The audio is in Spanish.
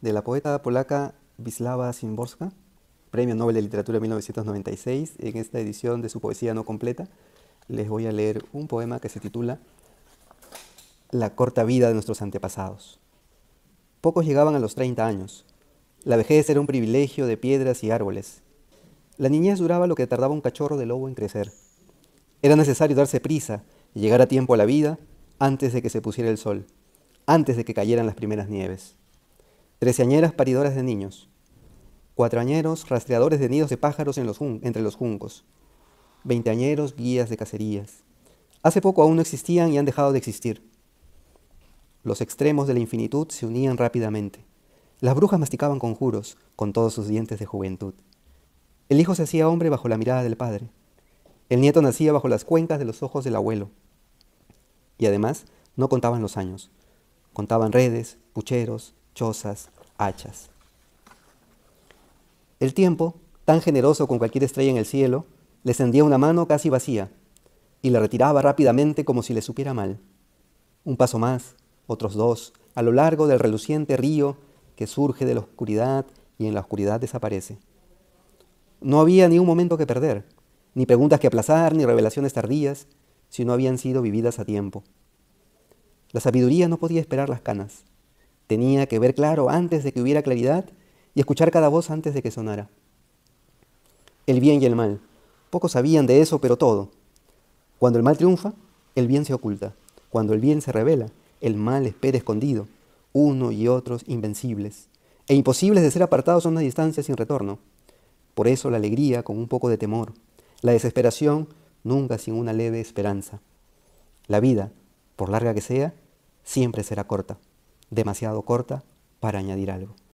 de la poeta polaca Wisława Szymborska, Premio Nobel de Literatura 1996. En esta edición de su poesía no completa les voy a leer un poema que se titula La corta vida de nuestros antepasados. Pocos llegaban a los 30 años. La vejez era un privilegio de piedras y árboles. La niñez duraba lo que tardaba un cachorro de lobo en crecer. Era necesario darse prisa y llegar a tiempo a la vida antes de que se pusiera el sol, antes de que cayeran las primeras nieves treceañeras paridoras de niños, Cuatroañeros rastreadores de nidos de pájaros en los entre los juncos, veinteañeros guías de cacerías. Hace poco aún no existían y han dejado de existir. Los extremos de la infinitud se unían rápidamente. Las brujas masticaban conjuros con todos sus dientes de juventud. El hijo se hacía hombre bajo la mirada del padre. El nieto nacía bajo las cuencas de los ojos del abuelo. Y además no contaban los años. Contaban redes, pucheros, hachas. El tiempo, tan generoso con cualquier estrella en el cielo, le extendía una mano casi vacía y la retiraba rápidamente como si le supiera mal. Un paso más, otros dos, a lo largo del reluciente río que surge de la oscuridad y en la oscuridad desaparece. No había ni un momento que perder, ni preguntas que aplazar, ni revelaciones tardías, si no habían sido vividas a tiempo. La sabiduría no podía esperar las canas. Tenía que ver claro antes de que hubiera claridad y escuchar cada voz antes de que sonara. El bien y el mal. Pocos sabían de eso, pero todo. Cuando el mal triunfa, el bien se oculta. Cuando el bien se revela, el mal espera escondido. Uno y otros invencibles e imposibles de ser apartados a una distancia sin retorno. Por eso la alegría con un poco de temor, la desesperación nunca sin una leve esperanza. La vida, por larga que sea, siempre será corta demasiado corta para añadir algo.